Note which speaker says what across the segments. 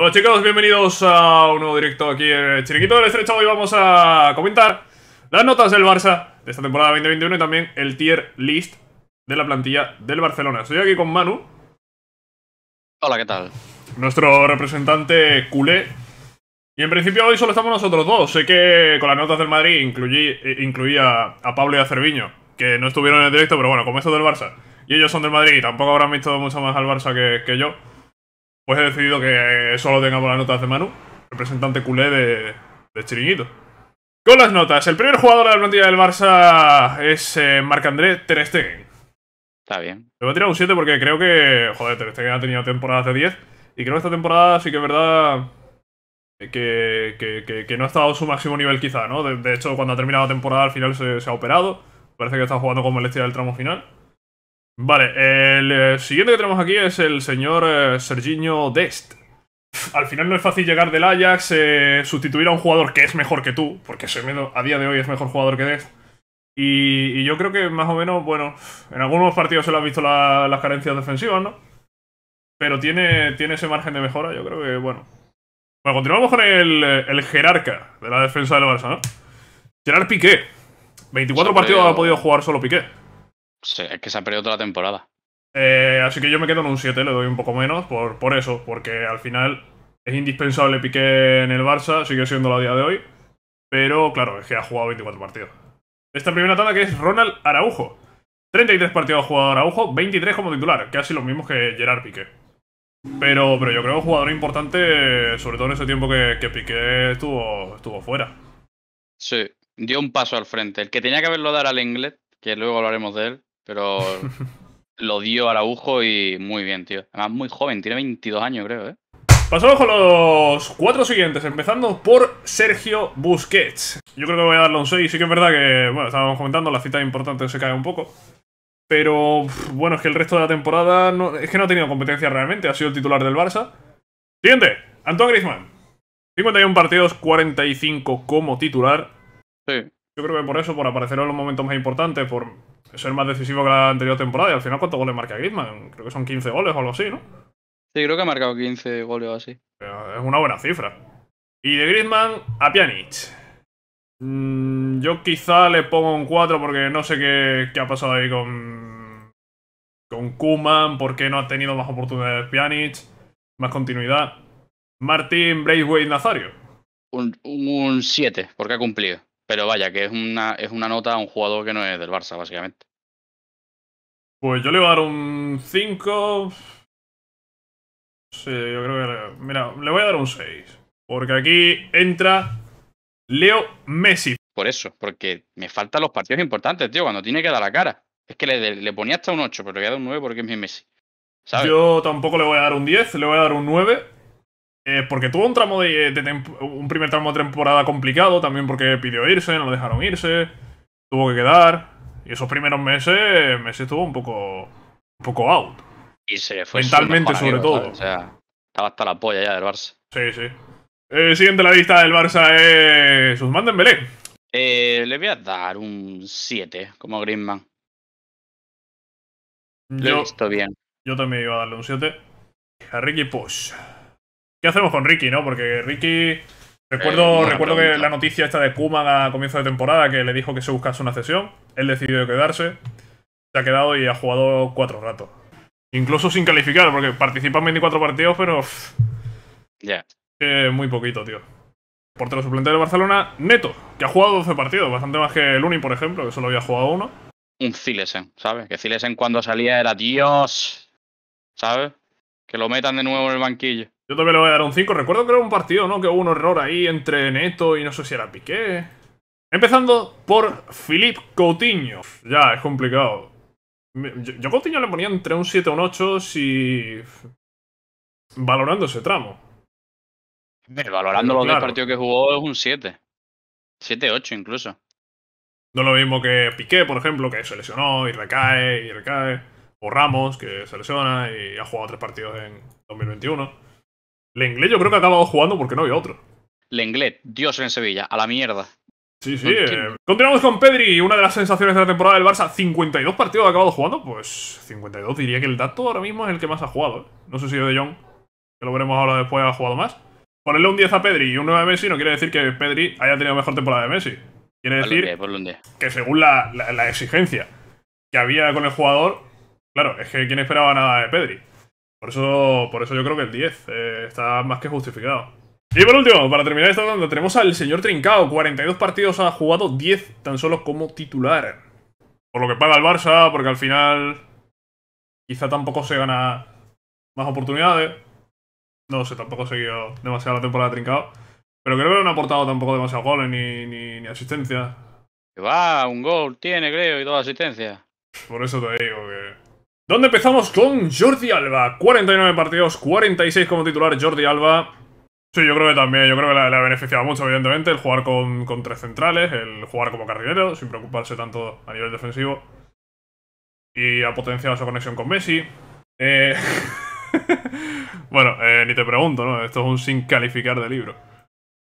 Speaker 1: Hola chicos, bienvenidos a un nuevo directo aquí en Chiriquito del Estrecho Hoy vamos a comentar las notas del Barça de esta temporada 2021 y también el tier list de la plantilla del Barcelona Estoy aquí con Manu Hola, ¿qué tal? Nuestro representante culé Y en principio hoy solo estamos nosotros dos Sé que con las notas del Madrid incluí, eh, incluía a Pablo y a Cerviño Que no estuvieron en el directo, pero bueno, como esto del Barça Y ellos son del Madrid y tampoco habrán visto mucho más al Barça que yo pues he decidido que solo tengamos las notas de Manu, representante culé de, de Chiringuito. Con las notas, el primer jugador de la plantilla del Barça es eh, Marc-André Ter Stegen. Está bien. Le voy a tirar un 7 porque creo que, joder, Ter Stegen ha tenido temporadas de 10 y creo que esta temporada sí que es verdad que, no ha estado a su máximo nivel quizá, ¿no? De, hecho, cuando ha terminado la temporada al final se, ha operado, parece que está jugando como el del tramo final. Vale, el eh, siguiente que tenemos aquí es el señor eh, Serginho Dest. Al final no es fácil llegar del Ajax, eh, sustituir a un jugador que es mejor que tú, porque a día de hoy es mejor jugador que Dest. Y, yo creo que más o menos, bueno, en algunos partidos se le han visto las carencias defensivas, ¿no? Pero tiene, tiene ese margen de mejora, yo creo que, bueno. Bueno, continuamos con el, jerarca de la defensa del Barça, ¿no? Gerard Piqué. 24 partidos ha podido jugar solo Piqué.
Speaker 2: Sí, es que se ha perdido toda la temporada.
Speaker 1: Eh, así que yo me quedo en un 7, le doy un poco menos por, por eso, porque al final es indispensable Piqué en el Barça, sigue siendo la día de hoy, pero claro, es que ha jugado 24 partidos. Esta primera tanda que es Ronald Araujo. 33 partidos ha jugado Araujo, 23 como titular, casi lo mismo que Gerard Piqué. Pero, pero yo creo que un jugador importante, sobre todo en ese tiempo que, que Piqué estuvo, estuvo fuera.
Speaker 2: Sí, dio un paso al frente. El que tenía que haberlo dar al Inglés, que luego hablaremos de él, pero lo dio al Araujo y muy bien, tío. Además, muy joven, tiene 22 años, creo, ¿eh?
Speaker 1: Pasamos con los cuatro siguientes, empezando por Sergio Busquets. Yo creo que voy a darle un 6. Sí que es verdad que, bueno, estábamos comentando, la cita importante se cae un poco. Pero, bueno, es que el resto de la temporada es que no ha tenido competencia realmente. Ha sido el titular del Barça. Siguiente, Antoine Griezmann. 51 partidos, 45 como titular. Sí. Yo creo que por eso, por aparecer en los momentos más importantes, por es Eso el más decisivo que la anterior temporada. Y al final, ¿cuántos goles marca Griezmann? Creo que son 15 goles o algo así, ¿no?
Speaker 2: Sí, creo que ha marcado 15 goles
Speaker 1: o así. Es una buena cifra. Y de Griezmann a Pjanic. Mm, yo quizá le pongo un 4 porque no sé qué, ha pasado ahí con. Con Kuman, por qué no ha tenido más oportunidades Pjanic, más continuidad.
Speaker 2: Martín Braithwaite Nazario. Un 7, porque ha cumplido. Pero vaya, que es una, es una nota a un jugador que no es del Barça, básicamente.
Speaker 1: Pues yo le voy a dar un 5. Sí, yo creo que. Mira, le voy a dar un 6.
Speaker 2: Porque aquí entra Leo Messi. Por eso, porque me faltan los partidos importantes, tío, cuando tiene que dar la cara. Es que le, ponía hasta un 8, pero le voy a dar un 9 porque es mi Messi.
Speaker 1: Yo tampoco le voy a dar un 10, le voy a dar un 9. Eh, porque tuvo un tramo de, un primer tramo de temporada complicado, también porque pidió irse, no lo dejaron irse, tuvo que quedar. Y esos primeros meses, Messi estuvo un poco, poco out.
Speaker 2: Y se fue Mentalmente, sobre todo. O sea, estaba hasta la polla ya del Barça. Sí, sí.
Speaker 1: Eh, siguiente la vista del Barça es Usman Dembélé.
Speaker 2: Eh, le voy a dar un 7 como Griezmann. Yo, Lo bien.
Speaker 1: Yo también iba a darle un 7. A Ricky ¿Qué hacemos con Ricky, no? Porque Ricky. Recuerdo, eh, recuerdo que la noticia esta de Kuman a comienzo de temporada que le dijo que se buscase una cesión. Él decidió quedarse. Se ha quedado y ha jugado cuatro ratos. Incluso sin calificar, porque participan 24 partidos, pero. Ya. muy poquito, tío. los suplentes de Barcelona, Neto, que ha jugado
Speaker 2: 12 partidos, bastante más que el Uni, por ejemplo, que solo había jugado uno. Un Zilesen, ¿sabes? Que Zilesen cuando salía era Dios, ¿sabes? Que lo metan de nuevo en el banquillo. Yo también
Speaker 1: le voy a dar un 5. Recuerdo que era un partido, ¿no? Que hubo un error ahí entre Neto y no sé si era Piqué. Empezando por Philippe Coutinho. Ya, es complicado. Yo, Coutinho le ponía entre un 7 y un 8 si... Valorando ese tramo.
Speaker 2: Eh, valorando los claro. partidos que jugó es un 7. 7-8 incluso.
Speaker 1: No lo mismo que Piqué, por ejemplo, que se lesionó y recae y recae. O Ramos, que se lesiona y ha jugado tres partidos en 2021. Lenglet yo creo que ha acabado jugando porque no había otro.
Speaker 2: Lenglet, Dios en Sevilla, a la mierda. Sí, sí. Eh,
Speaker 1: continuamos con Pedri. Una de las sensaciones de la temporada del Barça. 52 partidos ha acabado jugando. Pues 52 diría que el dato ahora mismo es el que más ha jugado. ¿eh? No sé si De Jong, que lo veremos ahora después, ha jugado más. Ponerle un 10 a Pedri y un 9 a Messi no quiere decir que Pedri haya tenido mejor temporada de Messi. Quiere decir que, según la, la exigencia que había con el jugador, claro, es que quién esperaba nada de Pedri. Por eso, por eso yo creo que el 10 eh, está más que justificado. Y por último, para terminar esta ronda, tenemos al señor Trincao. 42 partidos ha jugado 10 tan solo como titular. Por lo que paga el Barça, porque al final quizá tampoco se gana más oportunidades. No sé, tampoco ha seguido demasiado la temporada de Trincao. Pero creo que no ha aportado tampoco demasiados goles ni, ni, asistencia.
Speaker 2: Que va, un gol tiene, creo, y toda asistencia. Por eso te digo que
Speaker 1: Dónde empezamos con Jordi Alba. 49 partidos, 46 como titular Jordi Alba. Sí, yo creo que también, yo creo que le ha beneficiado mucho, evidentemente, el jugar con, tres centrales, el jugar como carrilero, sin preocuparse tanto a nivel defensivo. Y ha potenciado su conexión con Messi. Eh, bueno, eh, ni te pregunto, ¿no? Esto es un sin calificar de libro.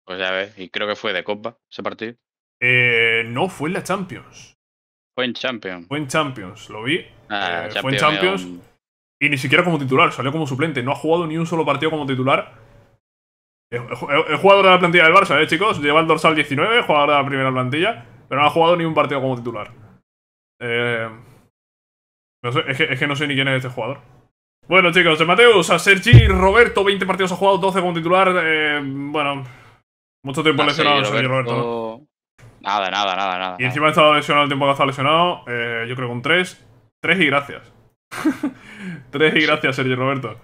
Speaker 2: Pues ya ves, y creo que fue de Copa ese partido.
Speaker 1: Eh, no, fue en la Champions. Fue
Speaker 2: en Champions. Fue en Champions, lo vi eh, ah,
Speaker 1: en Champions. Y ni siquiera como titular, salió como suplente. No ha jugado ni un solo partido como titular. El jugador de la plantilla del Barça, ¿eh, chicos? Lleva el dorsal 19, jugador de la primera plantilla. Pero no ha jugado ni un partido como titular. Eh, es, que, no sé ni quién es este jugador. Bueno, chicos, de Mateus a Sergi Roberto, 20 partidos ha jugado, 12 como titular. Eh, bueno, mucho tiempo ah, lesionado Roberto... Roberto.
Speaker 2: Nada, nada, nada, nada. Y encima
Speaker 1: ha estado lesionado el tiempo que ha estado lesionado. yo creo que un 3. Tres y gracias. Tres y gracias, Sergio Roberto.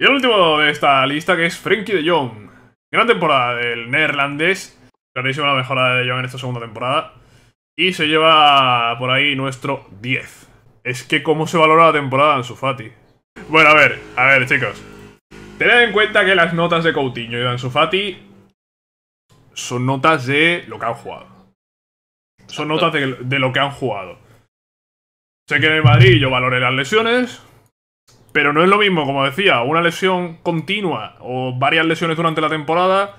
Speaker 1: Y el último de esta lista que es Frankie de Jong. Gran temporada del neerlandés. Clarísima mejora de Jong en esta segunda temporada. Y se lleva por ahí nuestro 10. Es que cómo se valora la temporada en Ansu Bueno, a ver, a ver, chicos. Tened en cuenta que las notas de Coutinho y de Ansu son notas de lo que han jugado. Son notas de lo que han jugado. Sé que en el Madrid yo valoré las lesiones, pero no es lo mismo, como decía, una lesión continua o varias lesiones durante la temporada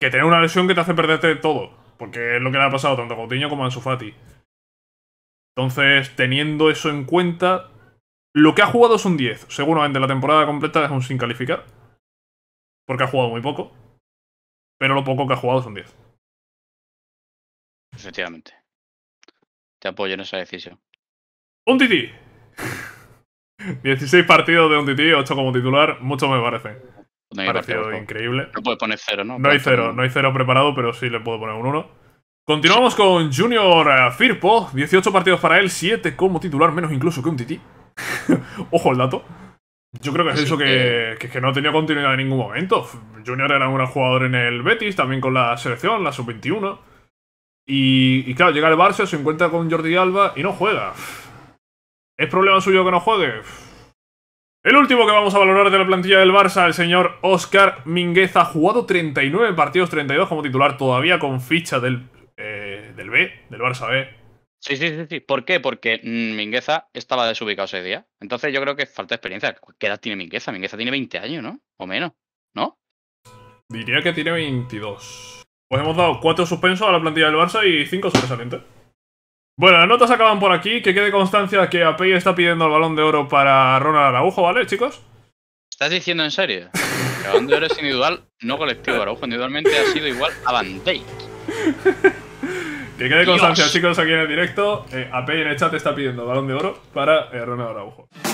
Speaker 1: que tener una lesión que te hace perderte todo, porque es lo que le ha pasado tanto a Coutinho como a Ansu Fati. Entonces, teniendo eso en cuenta, lo que ha jugado es un 10. Seguramente la temporada completa es un sin calificar, porque ha jugado muy poco, pero lo poco que ha jugado es un 10.
Speaker 2: Efectivamente. Te apoyo en esa decisión.
Speaker 1: Un tití. 16 partidos de un tití, 8 como titular, mucho me parece.
Speaker 2: No Parecido increíble. No puede poner cero, ¿no? No hay cero,
Speaker 1: no hay cero preparado, pero sí le puedo poner un 1. Continuamos con Junior eh, Firpo, 18 partidos para él, 7 como titular, menos incluso que un tití. Ojo al dato. Yo creo que es eso que, no tenía continuidad en ningún momento. Junior era un gran jugador en el Betis, también con la selección, la sub-21. Y, y, claro, llega el Barça, se encuentra con Jordi Alba y no juega. ¿Es problema suyo que no juegue? El último que vamos a valorar de la plantilla del Barça, el señor Oscar Mingueza, jugado 39 partidos, 32 como titular, todavía con ficha
Speaker 2: eh, del, B, del Barça B. Sí, sí, sí, sí. ¿Por qué? Porque mm, Mingueza estaba desubicado ese día. Entonces yo creo que falta experiencia. ¿Qué edad tiene Mingueza? Mingueza tiene 20 años, ¿no? O menos, ¿no?
Speaker 1: Diría que tiene 22. Pues hemos dado 4 suspensos a la plantilla del Barça y 5 sobresalientes. Bueno, las notas acaban por aquí. Que quede constancia que Apey está pidiendo el balón de oro para Ronald Araujo, ¿vale, chicos?
Speaker 2: ¿Estás diciendo en serio? El balón de oro es individual, no colectivo. Araujo individualmente ha sido igual a Van que quede constancia,
Speaker 1: chicos, aquí en el directo. Eh, Apei en el chat está pidiendo balón de oro para eh, Ronald Araujo.